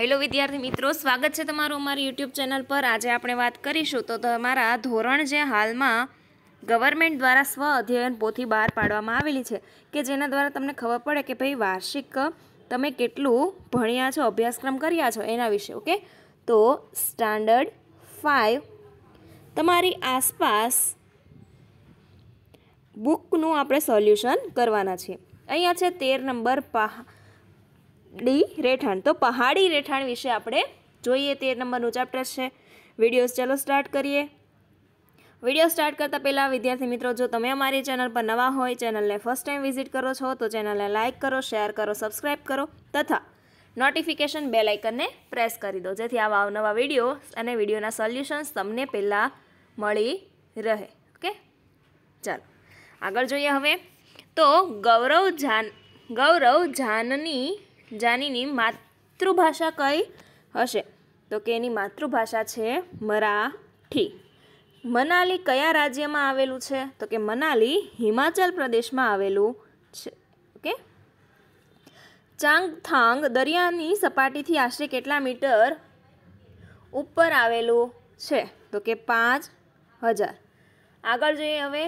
hello વિદ્યાર્થી મિત્રો સ્વાગત છે તમારું અમારી યુટ્યુબ ચેનલ પર આજે આપણે વાત કરીશું તો તમારા ધોરણ જે હાલમાં ગવર્મેન્ટ દ્વારા સ્વ અધ્યયન પોથી બહાર પાડવામાં આવેલી છે કે જેના દ્વારા તમને ખબર પડે કે ભાઈ વાર્ષિક તમે કેટલું ભણ્યા છો અભ્યાસક્રમ કર્યા છો એના વિશે ઓકે તો સ્ટાન્ડર્ડ ફાઇવ તમારી આસપાસ બુકનું આપણે સોલ્યુશન કરવાના છીએ અહીંયા છે તેર નંબર પાહા ડી રહેઠાણ તો પહાડી રહેઠાણ વિશે આપણે જોઈએ તે નંબરનું ચેપ્ટર છે વિડીયોઝ ચાલો સ્ટાર્ટ કરીએ વિડીયો સ્ટાર્ટ કરતાં પહેલાં વિદ્યાર્થી મિત્રો જો તમે અમારી ચેનલ પર નવા હોય ચેનલને ફર્સ્ટ ટાઈમ વિઝિટ કરો છો તો ચેનલને લાઇક કરો શેર કરો સબસ્ક્રાઇબ કરો તથા નોટિફિકેશન બેલ આઇકનને પ્રેસ કરી દો જેથી આવા અવનવા વિડીયો અને વિડીયોના સોલ્યુશન્સ તમને પહેલાં મળી રહે ઓકે ચાલો આગળ જોઈએ હવે તો ગૌરવ જાન ગૌરવ જાનની જાનીની માતૃભાષા કઈ હશે તો કે એની માતૃભાષા છે મરાઠી મનાલી કયા રાજ્યમાં આવેલું છે તો કે મનાલી હિમાચલ પ્રદેશમાં આવેલું છે ઓકે ચાંગથાંગ દરિયાની સપાટીથી આશરે કેટલા મીટર ઉપર આવેલું છે તો કે પાંચ હજાર આગળ જોઈએ હવે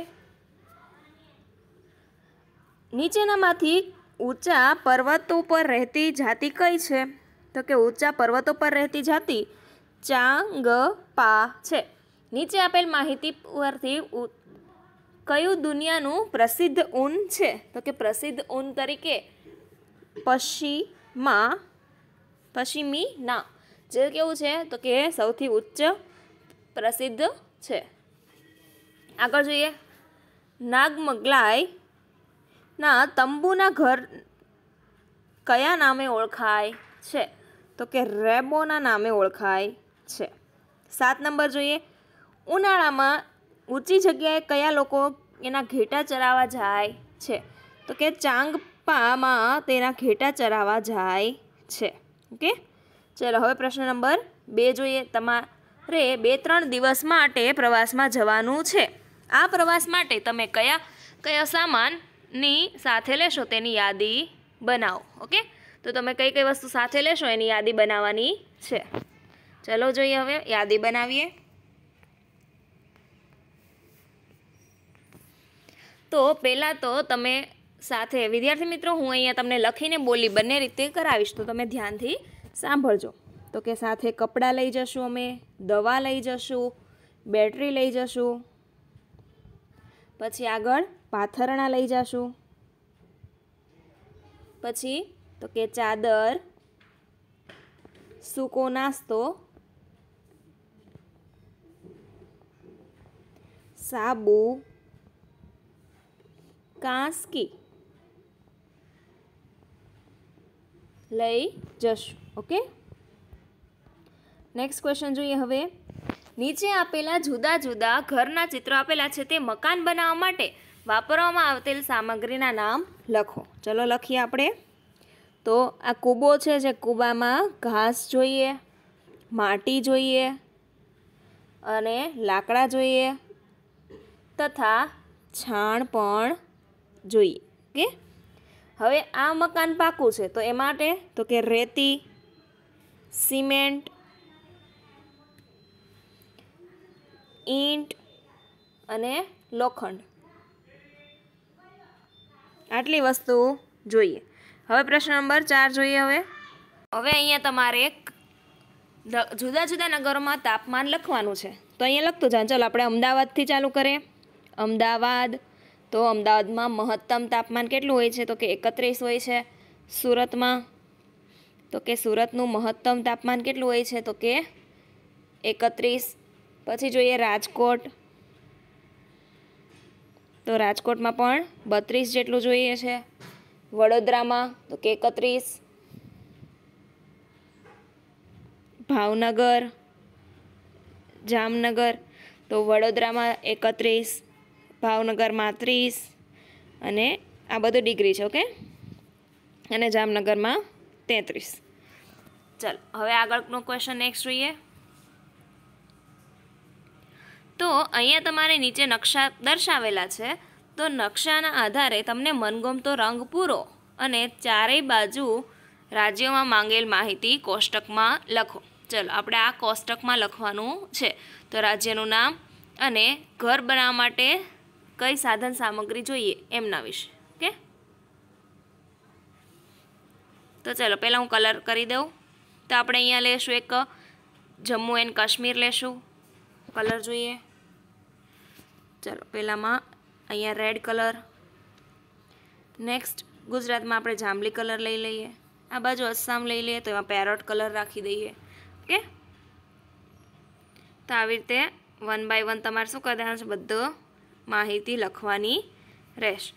નીચેનામાંથી ઊંચા પર્વતો પર રહેતી જાતિ કઈ છે તો કે ઊંચા પર્વતો પર રહેતી જાતિ ચાંગ પા છે નીચે આપેલ માહિતી પરથી કયું દુનિયાનું પ્રસિદ્ધ ઊન છે તો કે પ્રસિદ્ધ ઊન તરીકે પશ્ચિમા પશ્ચિમી ના જે કેવું છે તો કે સૌથી ઉચ્ચ પ્રસિદ્ધ છે આગળ જોઈએ નાગમગલાઈ ના તંબુના ઘર કયા નામે ઓળખાય છે તો કે રેબોના નામે ઓળખાય છે સાત નંબર જોઈએ ઉનાળામાં ઊંચી જગ્યાએ કયા લોકો એના ઘેટા ચરાવવા જાય છે તો કે ચાંગપામાં તેના ઘેટા ચરાવવા જાય છે ઓકે ચાલો હવે પ્રશ્ન નંબર બે જોઈએ તમારે બે ત્રણ દિવસ માટે પ્રવાસમાં જવાનું છે આ પ્રવાસ માટે તમે કયા કયા સામાન ની સાથે લેશો તેની યાદી બનાવો ઓકે તો તમે કઈ કઈ વસ્તુ સાથે લેશો એની યાદી બનાવવાની છે ચલો જોઈએ હવે યાદી બનાવીએ તો પહેલાં તો તમે સાથે વિદ્યાર્થી મિત્રો હું અહીંયા તમને લખીને બોલી બંને રીતે કરાવીશ તો તમે ધ્યાનથી સાંભળજો તો કે સાથે કપડાં લઈ જશું અમે દવા લઈ જશું બેટરી લઈ જશું પછી આગળ પાથરણા લઈ જશું પછી તો કે ચાદર સૂકો નાસ્તો સાબુ કાંસકી લઈ જશું ઓકે નેક્સ્ટ ક્વેશ્ચન જોઈએ હવે નીચે આપેલા જુદા જુદા ઘરના ચિત્રો આપેલા છે તે મકાન બનાવવા માટે વાપરવામાં આવતી સામગ્રીના નામ લખો ચલો લખીએ આપણે તો આ કૂબો છે જે કૂબામાં ઘાસ જોઈએ માટી જોઈએ અને લાકડા જોઈએ તથા છાણ પણ જોઈએ કે હવે આ મકાન પાકું છે તો એ માટે તો કે રેતી સિમેન્ટ ઈંટ અને લોખંડ આટલી વસ્તુ જોઈએ હવે પ્રશ્ન નંબર ચાર જોઈએ હવે હવે અહીંયા તમારે જુદા જુદા નગરોમાં તાપમાન લખવાનું છે તો અહીંયા લખતું જાય ચાલો આપણે અમદાવાદથી ચાલુ કરીએ અમદાવાદ તો અમદાવાદમાં મહત્તમ તાપમાન કેટલું હોય છે તો કે એકત્રીસ હોય છે સુરતમાં તો કે સુરતનું મહત્તમ તાપમાન કેટલું હોય છે તો કે એકત્રીસ પછી જોઈએ રાજકોટ તો રાજકોટમાં પણ બત્રીસ જેટલું જોઈએ છે વડોદરામાં તો કે એકત્રીસ ભાવનગર જામનગર તો વડોદરામાં એકત્રીસ ભાવનગરમાં ત્રીસ અને આ બધું ડિગ્રી છે ઓકે અને જામનગરમાં તેત્રીસ ચાલ હવે આગળનો ક્વેશ્ચન નેક્સ્ટ જોઈએ તો અહીંયા તમારે નીચે નકશા દર્શાવેલા છે તો નકશાના આધારે તમને મનગમતો રંગ પૂરો અને ચારેય બાજુ રાજ્યોમાં માંગેલ માહિતી કોષ્ટકમાં લખો ચલો આપણે આ કોષ્ટકમાં લખવાનું છે તો રાજ્યનું નામ અને ઘર બનાવવા માટે કઈ સાધન સામગ્રી જોઈએ એમના વિશે ઓકે તો ચલો પહેલાં હું કલર કરી દઉં તો આપણે અહીંયા લઈશું એક જમ્મુ એન્ડ કાશ્મીર લેશું કલર જોઈએ ચાલો પહેલાંમાં અહીંયા રેડ કલર નેક્સ્ટ ગુજરાતમાં આપણે જાંબલી કલર લઈ લઈએ આ બાજુ અસ્સામ લઈ લઈએ તો એમાં પેરોટ કલર રાખી દઈએ ઓકે તો આવી રીતે વન બાય વન તમારે શું કરી દેવાનું છે બધું માહિતી લખવાની રહેશે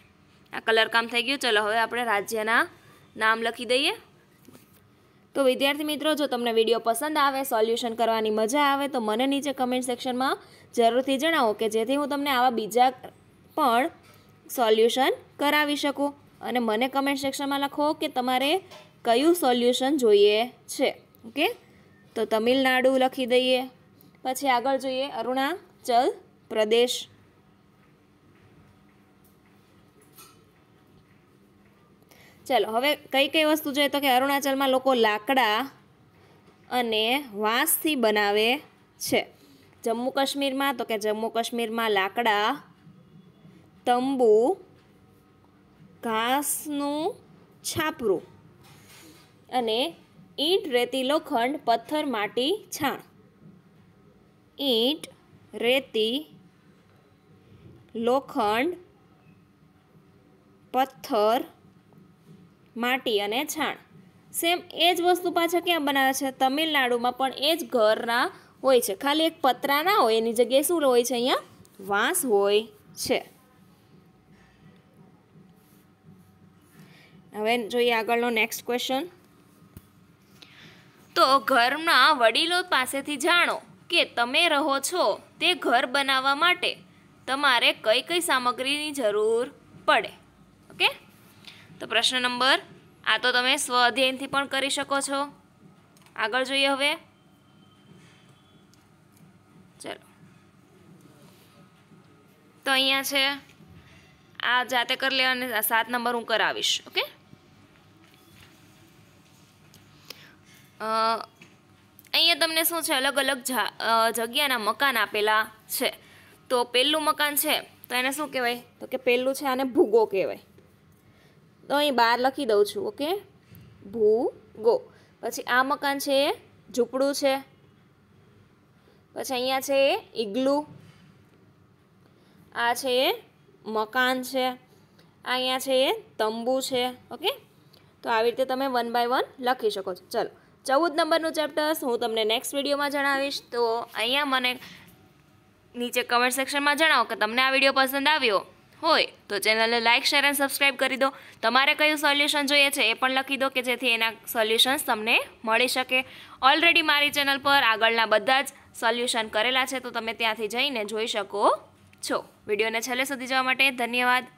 આ કલર કામ થઈ ગયું ચલો હવે આપણે રાજ્યના નામ લખી દઈએ તો વિદ્યાર્થી મિત્રો જો તમને વિડીયો પસંદ આવે સોલ્યુશન કરવાની મજા આવે તો મને નીચે કમેન્ટ સેક્શનમાં જરૂરથી જણાવો કે જેથી હું તમને આવા બીજા પણ સોલ્યુશન કરાવી શકું અને મને કમેન્ટ સેક્શનમાં લખો કે તમારે કયું સોલ્યુશન જોઈએ છે ઓકે તો તમિલનાડુ લખી દઈએ પછી આગળ જોઈએ અરુણાચલ પ્રદેશ ચાલો હવે કઈ કઈ વસ્તુ જોઈએ તો કે અરુણાચલમાં લોકો લાકડા અને વાંસથી બનાવે છે જમ્મુ કાશ્મીરમાં તો કે જમ્મુ કાશ્મીરમાં લાકડા તંબુ ઘાસનું છાપરું અને ઈંટ રેતી લોખંડ પથ્થર માટી છાણ ઈંટ રેતી લોખંડ પથ્થર માટી અને છાણ સેમ એ જ વસ્તુ પાછા ક્યાં બનાવે છે તમિલનાડુમાં પણ એ જ ઘરના હોય છે ખાલી એક પતરા ના હોય એની જગ્યાએ શું હોય છે અહીંયા વાંસ હોય છે હવે જોઈએ આગળનો નેક્સ્ટ ક્વેશ્ચન તો ઘરના વડીલો પાસેથી જાણો કે તમે રહો છો તે ઘર બનાવવા માટે તમારે કઈ કઈ સામગ્રીની જરૂર પડે ઓકે તો પ્રશ્ન નંબર આ તો તમે સ્વ અધ્યયનથી પણ કરી શકો છો આગળ જોઈએ હવે ચલો તો અહીંયા છે આ જાતે કરી લે અને સાત નંબર હું કરાવીશ ઓકે અહીંયા તમને શું છે અલગ અલગ જગ્યાના મકાન આપેલા છે તો પહેલું મકાન છે તો એને શું કહેવાય તો કે પહેલું છે આને ભૂગો કહેવાય તો અહીં બહાર લખી દઉં છું ઓકે ભૂ ગો પછી આ મકાન છે એ ઝૂંપડું છે પછી અહીંયા છે એ ઇગ્લુ આ છે એ મકાન છે અહીંયા છે એ તંબુ છે ઓકે તો આવી રીતે તમે વન બાય વન લખી શકો છો ચલો ચૌદ નંબરનું ચેપ્ટર્સ હું તમને નેક્સ્ટ વિડીયોમાં જણાવીશ તો અહીંયા મને નીચે કમેન્ટ સેક્શનમાં જણાવો કે તમને આ વિડીયો પસંદ આવ્યો હોય તો ચેનલને લાઇક શેર અને સબસ્ક્રાઈબ કરી દો તમારે કયું સોલ્યુશન જોઈએ છે એ પણ લખી દો કે જેથી એના સોલ્યુશન્સ તમને મળી શકે ઓલરેડી મારી ચેનલ પર આગળના બધા જ સોલ્યુશન કરેલા છે તો તમે ત્યાંથી જઈને જોઈ શકો છો વિડીયોને છેલ્લે સુધી જવા માટે ધન્યવાદ